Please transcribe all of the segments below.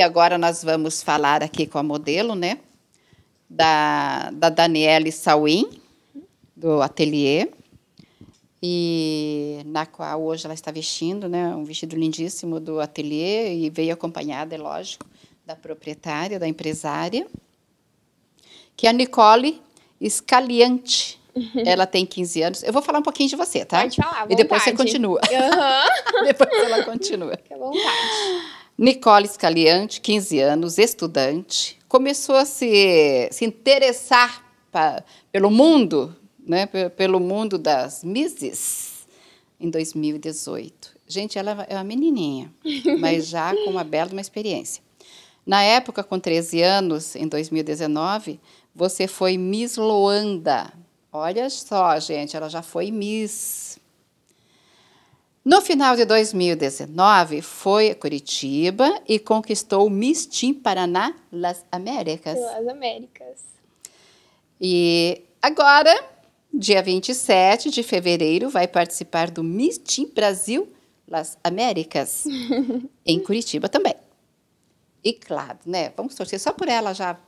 E agora nós vamos falar aqui com a modelo, né? Da, da Daniele Sauin, do ateliê, e na qual hoje ela está vestindo, né? Um vestido lindíssimo do ateliê e veio acompanhada, é lógico, da proprietária, da empresária, que é a Nicole Scaliante. Ela tem 15 anos. Eu vou falar um pouquinho de você, tá? Pode falar, E depois você continua. Uhum. depois ela continua. Fica à vontade. Nicole Scaliante, 15 anos, estudante, começou a se, se interessar pelo mundo, né, pelo mundo das Misses, em 2018. Gente, ela é uma menininha, mas já com uma bela uma experiência. Na época, com 13 anos, em 2019, você foi Miss Loanda. Olha só, gente, ela já foi Miss. No final de 2019, foi a Curitiba e conquistou o Miss Team Paraná Las Américas. Las Américas. E agora, dia 27 de fevereiro, vai participar do Miss Team Brasil Las Américas, em Curitiba também. E claro, né? Vamos torcer só por ela já,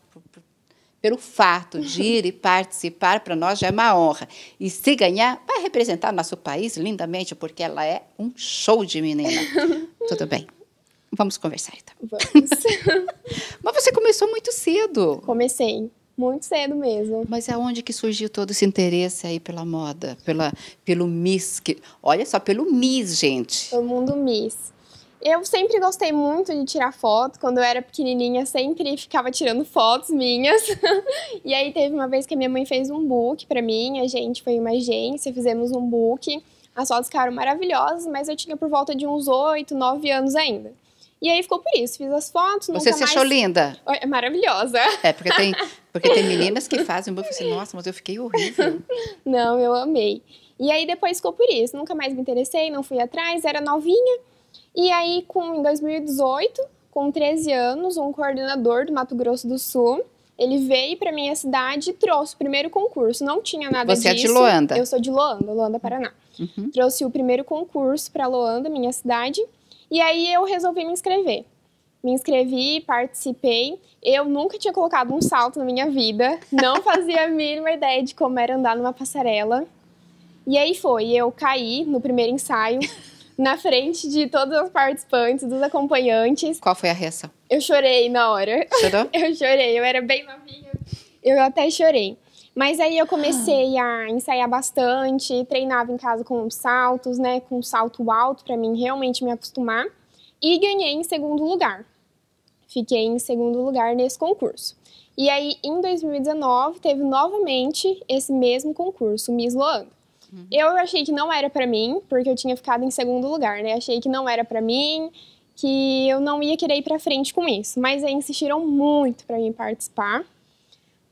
pelo fato de ir e participar, para nós já é uma honra. E se ganhar, vai representar nosso país lindamente, porque ela é um show de menina. Tudo bem. Vamos conversar então. Vamos. Mas você começou muito cedo. Comecei. Muito cedo mesmo. Mas onde que surgiu todo esse interesse aí pela moda, pela, pelo Miss? Que, olha só, pelo Miss, gente. O mundo Miss. Eu sempre gostei muito de tirar foto. Quando eu era pequenininha, sempre ficava tirando fotos minhas. e aí teve uma vez que a minha mãe fez um book para mim. A gente foi em uma agência, fizemos um book. As fotos ficaram maravilhosas, mas eu tinha por volta de uns 8, 9 anos ainda. E aí ficou por isso, fiz as fotos. Você se mais... achou linda? É maravilhosa. É, porque tem, porque tem meninas que fazem um book e assim, nossa, mas eu fiquei horrível. Não, eu amei. E aí depois ficou por isso, nunca mais me interessei, não fui atrás, era novinha. E aí, com, em 2018, com 13 anos, um coordenador do Mato Grosso do Sul, ele veio para minha cidade e trouxe o primeiro concurso. Não tinha nada Você disso. Você é de Loanda? Eu sou de Loanda, Loanda, Paraná. Uhum. Trouxe o primeiro concurso para Loanda, minha cidade. E aí eu resolvi me inscrever. Me inscrevi, participei. Eu nunca tinha colocado um salto na minha vida. Não fazia a mínima ideia de como era andar numa passarela. E aí foi. Eu caí no primeiro ensaio na frente de todas as participantes, dos acompanhantes. Qual foi a reação? Eu chorei na hora. Chorou? eu chorei, eu era bem novinha. Eu até chorei. Mas aí eu comecei a ensaiar bastante, treinava em casa com saltos, né, com salto alto para mim realmente me acostumar e ganhei em segundo lugar. Fiquei em segundo lugar nesse concurso. E aí em 2019 teve novamente esse mesmo concurso, Miss Luanda. Uhum. Eu achei que não era para mim, porque eu tinha ficado em segundo lugar, né? Achei que não era para mim, que eu não ia querer ir para frente com isso. Mas aí insistiram muito para mim participar.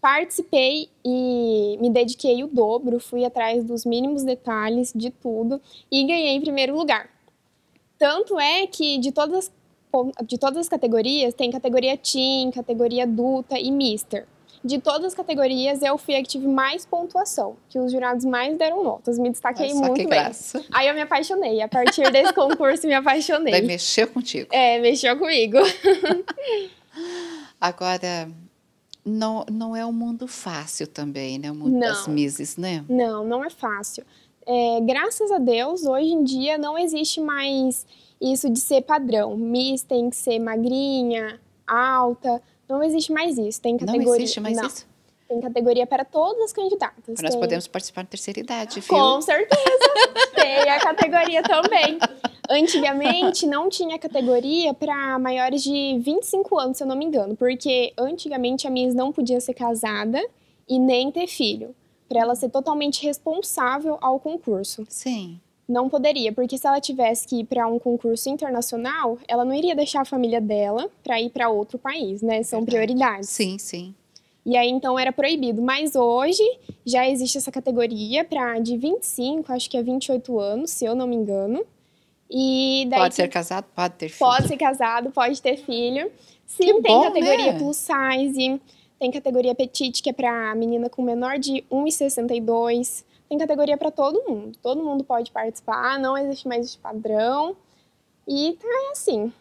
Participei e me dediquei o dobro, fui atrás dos mínimos detalhes de tudo e ganhei em primeiro lugar. Tanto é que de todas, de todas as categorias, tem categoria teen, categoria adulta e mister. De todas as categorias, eu fui a que tive mais pontuação, que os jurados mais deram notas. Me destaquei Nossa, muito que bem. Graça. Aí eu me apaixonei. A partir desse concurso, me apaixonei. Vai mexer contigo. É, mexeu comigo. Agora, não, não é um mundo fácil também, né? O mundo não. das Misses, né? Não, não é fácil. É, graças a Deus, hoje em dia não existe mais isso de ser padrão. Miss tem que ser magrinha, alta. Não existe mais isso. Tem categoria. Não existe mais não. isso? Tem categoria para todas as candidatas. Tem... Nós podemos participar na terceira idade, viu? Com certeza! tem a categoria também. Antigamente não tinha categoria para maiores de 25 anos, se eu não me engano, porque antigamente a Miss não podia ser casada e nem ter filho, para ela ser totalmente responsável ao concurso. Sim. Não poderia, porque se ela tivesse que ir para um concurso internacional, ela não iria deixar a família dela para ir para outro país, né? São Verdade. prioridades. Sim, sim. E aí então era proibido, mas hoje já existe essa categoria para de 25, acho que é 28 anos, se eu não me engano. E pode que... ser casado, pode ter filho. Pode ser casado, pode ter filho. Sim, que tem bom, categoria né? plus size, tem categoria petite, que é para menina com menor de 1,62 tem categoria para todo mundo. Todo mundo pode participar, não existe mais esse padrão. E tá assim.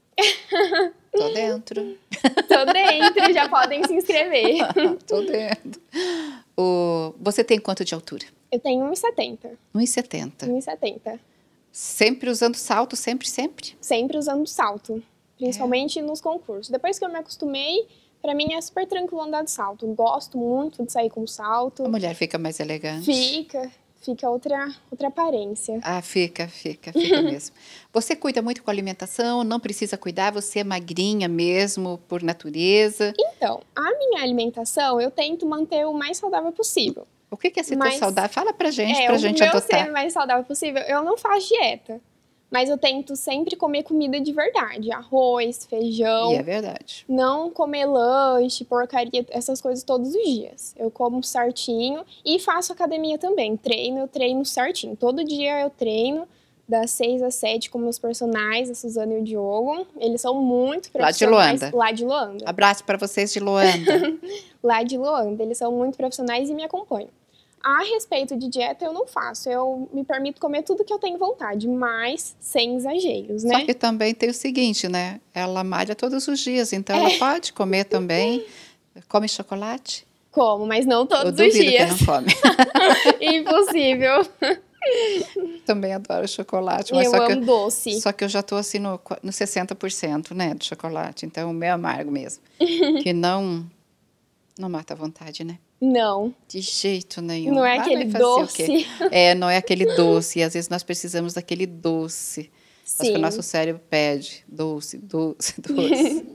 Tô dentro. Tô dentro, já podem se inscrever. Tô dentro. O... Você tem quanto de altura? Eu tenho 1,70. 1,70. 1,70. Sempre usando salto, sempre, sempre? Sempre usando salto. Principalmente é. nos concursos. Depois que eu me acostumei, para mim é super tranquilo andar de salto. Gosto muito de sair com salto. A mulher fica mais elegante. Fica, fica outra outra aparência. Ah, fica, fica, fica mesmo. Você cuida muito com a alimentação, não precisa cuidar, você é magrinha mesmo por natureza. Então, a minha alimentação eu tento manter o mais saudável possível. O que é ser mais saudável? Fala pra gente, é, pra gente adotar. O meu ser mais saudável possível, eu não faço dieta. Mas eu tento sempre comer comida de verdade. Arroz, feijão. E é verdade. Não comer lanche, porcaria, essas coisas todos os dias. Eu como certinho e faço academia também. Treino, eu treino certinho. Todo dia eu treino das seis às sete, com meus personagens, a Suzana e o Diogo. Eles são muito profissionais. Lá de Luanda. Lá de Luanda. Abraço para vocês de Luanda. lá de Luanda. Eles são muito profissionais e me acompanham. A respeito de dieta, eu não faço. Eu me permito comer tudo que eu tenho vontade, mas sem exageros, né? Só que também tem o seguinte, né? Ela malha todos os dias, então é. ela pode comer também. Come chocolate? Como, mas não todos os dias. Que não come. Impossível. Também adoro chocolate. Mas eu só que amo eu, doce. Só que eu já estou assim no, no 60%, né, do chocolate. Então, o é meu amargo mesmo. que não, não mata a vontade, né? Não. De jeito nenhum. Não é Vai aquele doce. É, não é aquele doce. E às vezes nós precisamos daquele doce. Sim. o nosso cérebro pede doce, doce, doce.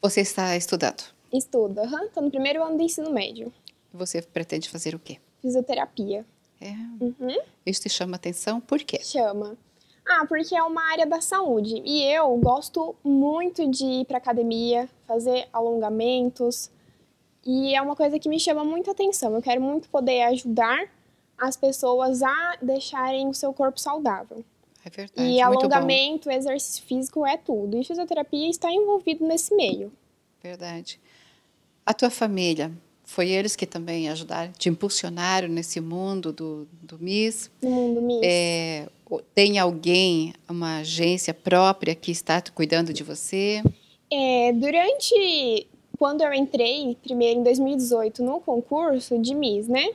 Você está estudando? Estudo, uhum. estou no primeiro ano do ensino médio. Você pretende fazer o quê? Fisioterapia. É. Uhum. Isso te chama atenção? Por quê? Chama. Ah, porque é uma área da saúde. E eu gosto muito de ir para academia, fazer alongamentos, e é uma coisa que me chama muito atenção. Eu quero muito poder ajudar as pessoas a deixarem o seu corpo saudável. É verdade. E alongamento, exercício físico é tudo. E fisioterapia está envolvido nesse meio. Verdade. A tua família, foi eles que também ajudaram, te impulsionaram nesse mundo do, do MIS. No mundo MIS. É, tem alguém, uma agência própria que está cuidando de você? É, durante quando eu entrei, primeiro em 2018, no concurso de Miss, né?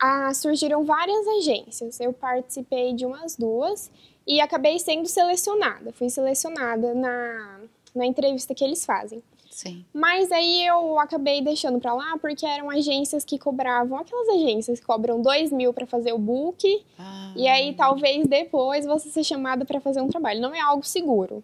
Ah, surgiram várias agências. Eu participei de umas duas e acabei sendo selecionada. Fui selecionada na, na entrevista que eles fazem. Sim. Mas aí eu acabei deixando pra lá porque eram agências que cobravam, aquelas agências que cobram dois mil pra fazer o book. Ah. E aí talvez depois você ser chamada para fazer um trabalho. Não é algo seguro.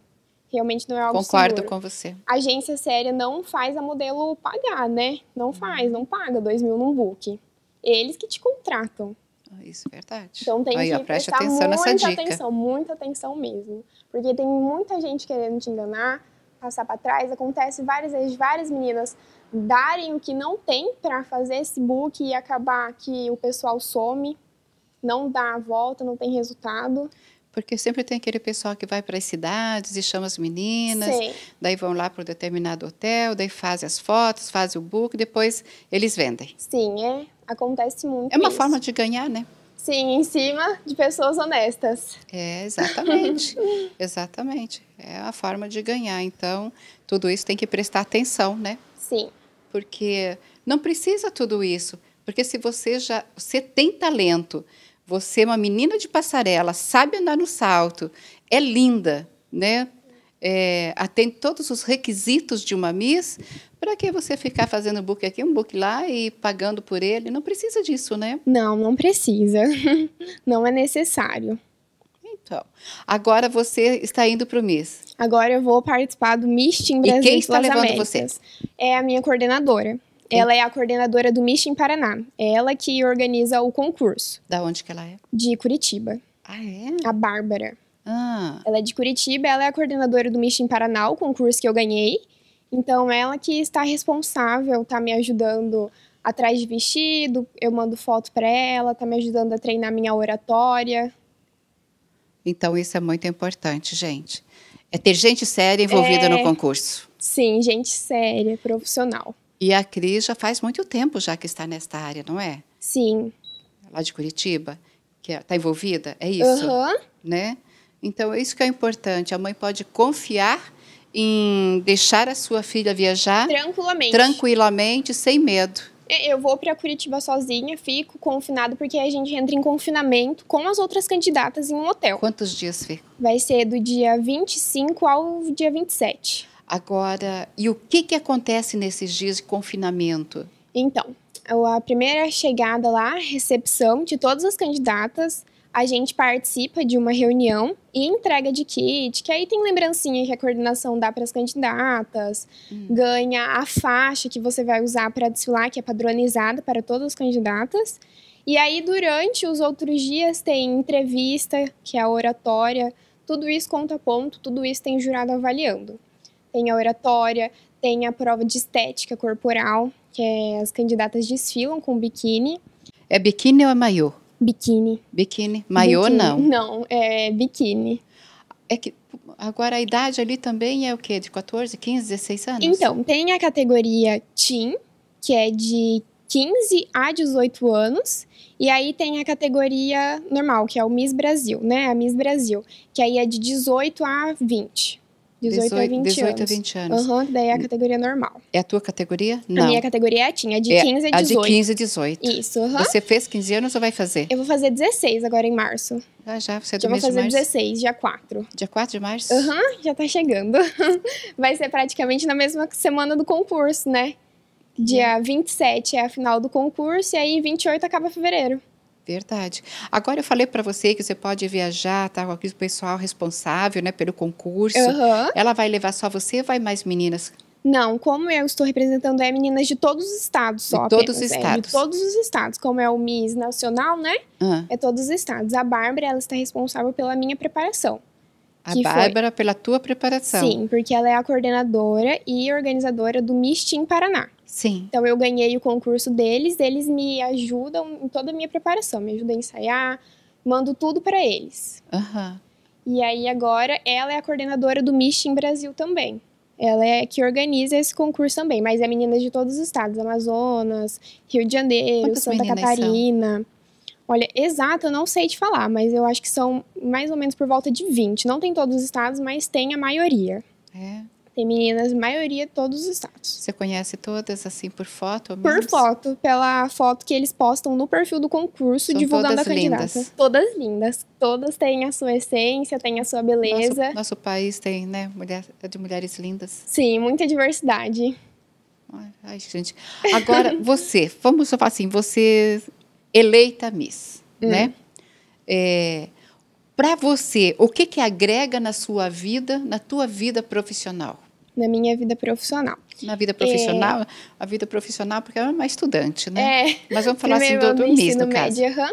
Realmente não é algo Concordo seguro. com você. A agência séria não faz a modelo pagar, né? Não faz, não paga dois mil num book. Eles que te contratam. Ah, isso é verdade. Então tem Aí, que ó, preste prestar atenção muita nessa dica. atenção, muita atenção mesmo. Porque tem muita gente querendo te enganar, passar para trás. Acontece várias vezes, várias meninas darem o que não tem para fazer esse book e acabar que o pessoal some, não dá a volta, não tem resultado. Porque sempre tem aquele pessoal que vai para as cidades e chama as meninas, Sim. daí vão lá para um determinado hotel, daí fazem as fotos, fazem o book, depois eles vendem. Sim, é. Acontece muito. É uma isso. forma de ganhar, né? Sim, em cima de pessoas honestas. É, exatamente. exatamente. É a forma de ganhar. Então, tudo isso tem que prestar atenção, né? Sim. Porque não precisa tudo isso. Porque se você já. Você tem talento você é uma menina de passarela, sabe andar no salto, é linda, né? É, atende todos os requisitos de uma Miss, para que você ficar fazendo book aqui, um book lá e pagando por ele? Não precisa disso, né? Não, não precisa. não é necessário. Então, agora você está indo para o Miss. Agora eu vou participar do Miss Team Brasil. E quem está levando Américas. você? É a minha coordenadora. Ela é a coordenadora do Mission Paraná. É ela que organiza o concurso. Da onde que ela é? De Curitiba. Ah, é? A Bárbara. Ah. Ela é de Curitiba, ela é a coordenadora do Mission Paraná, o concurso que eu ganhei. Então, ela que está responsável, está me ajudando atrás de vestido, eu mando foto para ela, está me ajudando a treinar minha oratória. Então, isso é muito importante, gente. É ter gente séria envolvida é... no concurso. Sim, gente séria, profissional. E a Cris já faz muito tempo já que está nesta área, não é? Sim. Lá de Curitiba, que está é, envolvida, é isso? Uhum. Né? Então, é isso que é importante. A mãe pode confiar em deixar a sua filha viajar tranquilamente, tranquilamente sem medo. É, eu vou para Curitiba sozinha, fico confinada porque a gente entra em confinamento com as outras candidatas em um hotel. Quantos dias fica? Vai ser do dia 25 ao dia 27. Agora, e o que, que acontece nesses dias de confinamento? Então, a primeira chegada lá, recepção de todas as candidatas, a gente participa de uma reunião e entrega de kit, que aí tem lembrancinha que a coordenação dá para as candidatas, hum. ganha a faixa que você vai usar para desfilar, que é padronizada para todas as candidatas. E aí, durante os outros dias, tem entrevista, que é a oratória, tudo isso conta ponto, tudo isso tem jurado avaliando tem a oratória, tem a prova de estética corporal, que é, as candidatas desfilam com biquíni. É biquíni ou é maiô? Biquíni. Biquíni. Maiô não? Não, é biquíni. É que agora a idade ali também é o quê? De 14, 15, 16 anos? Então, tem a categoria teen, que é de 15 a 18 anos, e aí tem a categoria normal, que é o Miss Brasil, né? A Miss Brasil, que aí é de 18 a 20. 18, 18 a 20 18 anos. 20 anos. Uhum, daí é a hum. categoria normal. É a tua categoria? Não. A minha categoria é tinha de é, 15 a 18. A de 15 a 18. Isso, uhum. Você fez 15 anos ou vai fazer? Eu vou fazer 16 agora em março. Ah, já, você é do já mês vou fazer de março? 16, dia 4. Dia 4 de março? Aham, uhum, já tá chegando. vai ser praticamente na mesma semana do concurso, né? Dia é. Hum. 27 é a final do concurso e aí 28 acaba fevereiro. Verdade. Agora eu falei para você que você pode viajar, tá? Com o pessoal responsável, né, pelo concurso. Uhum. Ela vai levar só você ou vai mais meninas? Não, como eu estou representando é meninas de todos os estados só. De todos apenas, os estados. É, de todos os estados, como é o Miss Nacional, né? Uhum. É todos os estados. A Bárbara, ela está responsável pela minha preparação. A Bárbara foi... pela tua preparação. Sim, porque ela é a coordenadora e organizadora do Miss Team Paraná. Sim. Então eu ganhei o concurso deles, eles me ajudam em toda a minha preparação, me ajudam a ensaiar, mando tudo para eles. Uhum. E aí agora ela é a coordenadora do Mission Brasil também. Ela é que organiza esse concurso também, mas é meninas de todos os estados, Amazonas, Rio de Janeiro, Quantas Santa Catarina. São? Olha, exato, eu não sei te falar, mas eu acho que são mais ou menos por volta de 20. Não tem todos os estados, mas tem a maioria. É. Tem meninas, maioria, todos os estados. Você conhece todas, assim, por foto? Por foto, pela foto que eles postam no perfil do concurso, São divulgando a candidata. Lindas. Todas lindas. Todas têm a sua essência, têm a sua beleza. Nosso, nosso país tem, né, mulher, é de mulheres lindas. Sim, muita diversidade. Ai, gente. Agora, você, vamos falar assim, você eleita Miss, hum. né? É, para você, o que que agrega na sua vida, na tua vida profissional? na minha vida profissional. Na vida profissional? É... A vida profissional, porque ela é uma estudante, né? É. Mas vamos falar assim do, do MIS, no caso. uhum.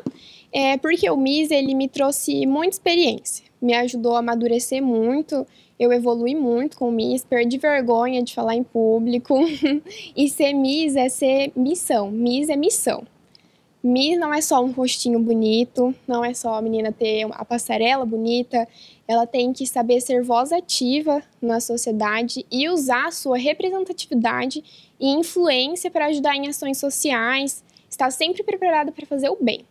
é porque o MIS, ele me trouxe muita experiência. Me ajudou a amadurecer muito. Eu evolui muito com o MIS, perdi vergonha de falar em público. e ser MIS é ser missão. MIS é missão. Miss não é só um rostinho bonito, não é só a menina ter a passarela bonita, ela tem que saber ser voz ativa na sociedade e usar a sua representatividade e influência para ajudar em ações sociais, estar sempre preparada para fazer o bem.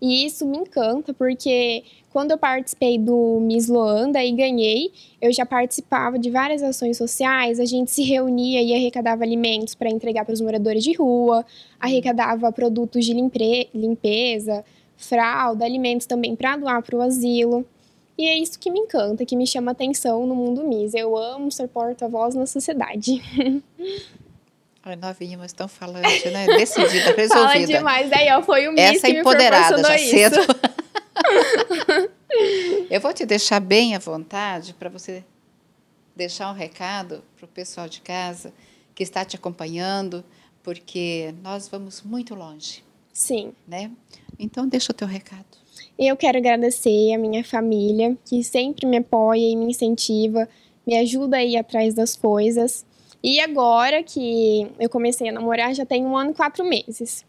E isso me encanta porque quando eu participei do Miss Loanda e ganhei, eu já participava de várias ações sociais, a gente se reunia e arrecadava alimentos para entregar para os moradores de rua, arrecadava produtos de limpeza, fralda, alimentos também para doar para o asilo. E é isso que me encanta, que me chama atenção no mundo Miss. Eu amo ser porta-voz na sociedade. Ai, novinha, mas tão falante, né? Decidida, resolvida. Fala demais, aí ó, foi o Miss Essa que me empoderada, já isso. cedo. Eu vou te deixar bem à vontade para você deixar um recado para o pessoal de casa que está te acompanhando, porque nós vamos muito longe. Sim. Né? Então deixa o teu recado. Eu quero agradecer a minha família, que sempre me apoia e me incentiva, me ajuda a ir atrás das coisas. E agora que eu comecei a namorar, já tem um ano e quatro meses.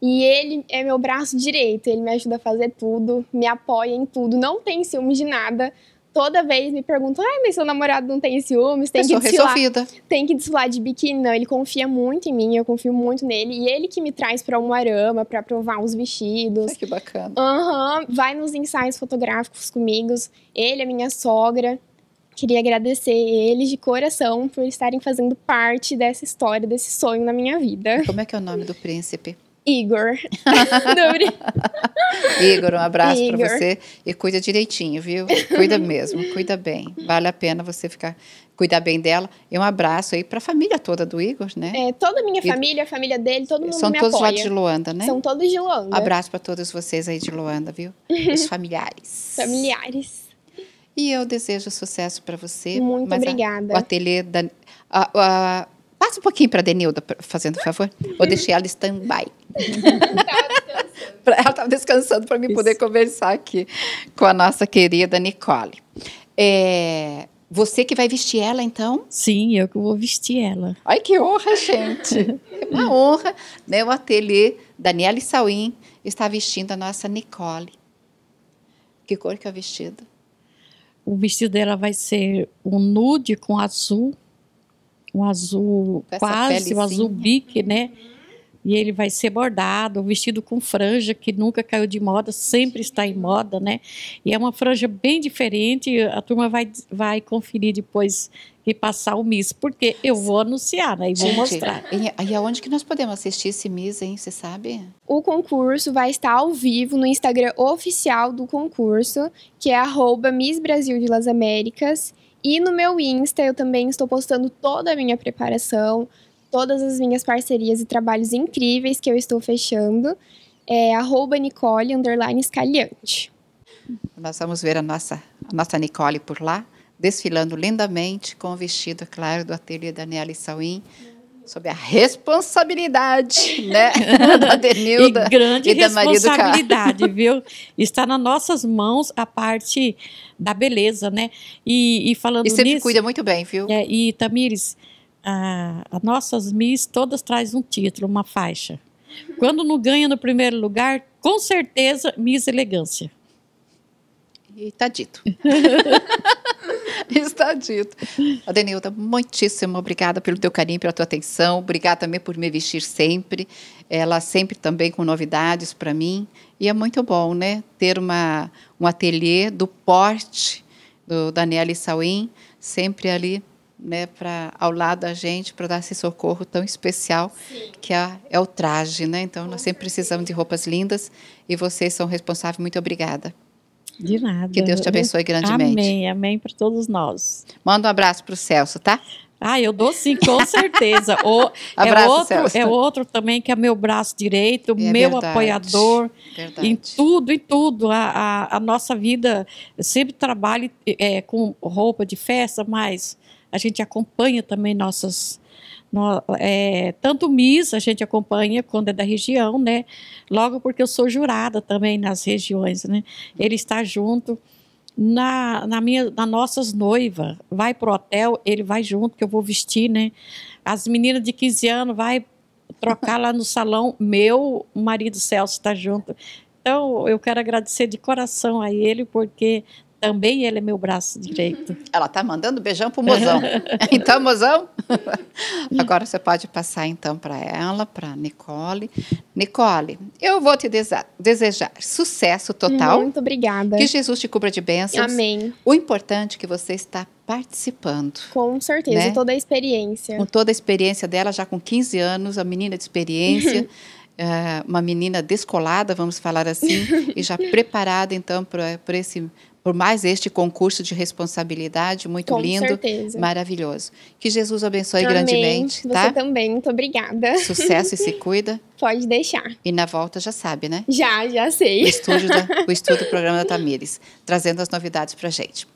E ele é meu braço direito, ele me ajuda a fazer tudo, me apoia em tudo, não tem ciúme de nada. Toda vez me perguntam, ai, mas seu namorado não tem ciúmes, tem que desfilar. Tem que desfilar de biquíni. Não, ele confia muito em mim, eu confio muito nele. E ele que me traz pra Umuarama pra provar os vestidos. Ai, que bacana. Aham, uhum, vai nos ensaios fotográficos comigo. Ele é minha sogra. Queria agradecer eles de coração por estarem fazendo parte dessa história, desse sonho na minha vida. Como é que é o nome do príncipe? Igor. Igor, um abraço para você e cuida direitinho, viu? Cuida mesmo, cuida bem. Vale a pena você ficar cuidar bem dela. E um abraço aí para a família toda do Igor, né? É, toda a minha e, família, a família dele, todo mundo São todos apoia. lá de Luanda, né? São todos de Luanda. Abraço para todos vocês aí de Luanda, viu? Os familiares. familiares. E eu desejo sucesso para você. Muito obrigada. A, o ateliê da. A, a, passa um pouquinho para Denilda, fazendo favor. Ou deixei ela stand-by. Ela estava tá descansando para me poder conversar aqui com a nossa querida Nicole. É, você que vai vestir ela, então? Sim, eu que vou vestir ela. Ai, que honra, gente! é uma honra, né? O ateliê Daniela Sauim está vestindo a nossa Nicole. Que cor que é o vestido? O vestido dela vai ser um nude com azul, um azul quase, um azul bique, né? Uhum e ele vai ser bordado, vestido com franja que nunca caiu de moda, sempre está em moda, né? E é uma franja bem diferente, a turma vai, vai conferir depois e passar o Miss, porque eu vou anunciar, né? E vou Gente, mostrar. E, e aonde que nós podemos assistir esse Miss, hein? Você sabe? O concurso vai estar ao vivo no Instagram oficial do concurso, que é Miss Brasil de Las Américas. E no meu Insta eu também estou postando toda a minha preparação, todas as minhas parcerias e trabalhos incríveis que eu estou fechando. É arroba Nicole underline escaliante. Nós vamos ver a nossa, a nossa Nicole por lá, desfilando lindamente com o vestido, claro, do ateliê Daniela Sauim sobre a responsabilidade, né, da Denilda e, grande e da responsabilidade, viu? Está nas nossas mãos a parte da beleza, né? E, e falando e sempre nisso, cuida muito bem, viu? É, e Tamires, a, as nossas Miss todas traz um título, uma faixa. Quando não ganha no primeiro lugar, com certeza Miss Elegância. E está dito. Está dito. Adenilda, muitíssimo obrigada pelo teu carinho, pela tua atenção. Obrigada também por me vestir sempre. Ela sempre também com novidades para mim. E é muito bom, né? Ter uma, um ateliê do porte do Daniela Sauim, sempre ali né, para ao lado da gente para dar esse socorro tão especial Sim. que é, é, o traje, né? Então Com nós sempre certeza. precisamos de roupas lindas e vocês são responsáveis. Muito obrigada. De nada. Que Deus te abençoe grandemente. Amém, amém para todos nós. Manda um abraço para o Celso, tá? Ah, eu dou sim, com certeza. O, é Abraço, é, outro, Celso. é outro também que é meu braço direito, é meu verdade, apoiador. Verdade. Em tudo, em tudo. A, a, a nossa vida, sempre trabalho é, com roupa de festa, mas a gente acompanha também nossas. No, é, tanto Miss a gente acompanha quando é da região, né? Logo porque eu sou jurada também nas regiões, né? Ele está junto na, na minha, na nossas noivas. Vai pro hotel, ele vai junto que eu vou vestir, né? As meninas de 15 anos vai trocar lá no salão. Meu marido Celso está junto. Então, eu quero agradecer de coração a ele, porque também ele é meu braço direito. Ela tá mandando beijão pro mozão. então, mozão, agora você pode passar então para ela, para Nicole. Nicole, eu vou te desejar sucesso total. Muito obrigada. Que Jesus te cubra de bênçãos. Amém. O importante é que você está participando. Com certeza, né? toda a experiência. Com toda a experiência dela, já com 15 anos, a menina de experiência. Uhum. É, uma menina descolada, vamos falar assim, e já preparada então para esse por mais este concurso de responsabilidade muito Com lindo, certeza. maravilhoso. Que Jesus abençoe Amém. grandemente, Você tá? Você também, muito obrigada. Sucesso e se cuida. Pode deixar. E na volta já sabe, né? Já, já sei. O estúdio, da, o estúdio do programa da Tamires, trazendo as novidades a gente.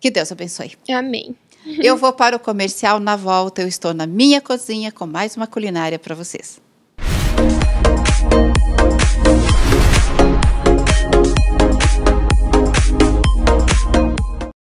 Que Deus abençoe. Amém. Eu vou para o comercial na volta, eu estou na minha cozinha com mais uma culinária para vocês.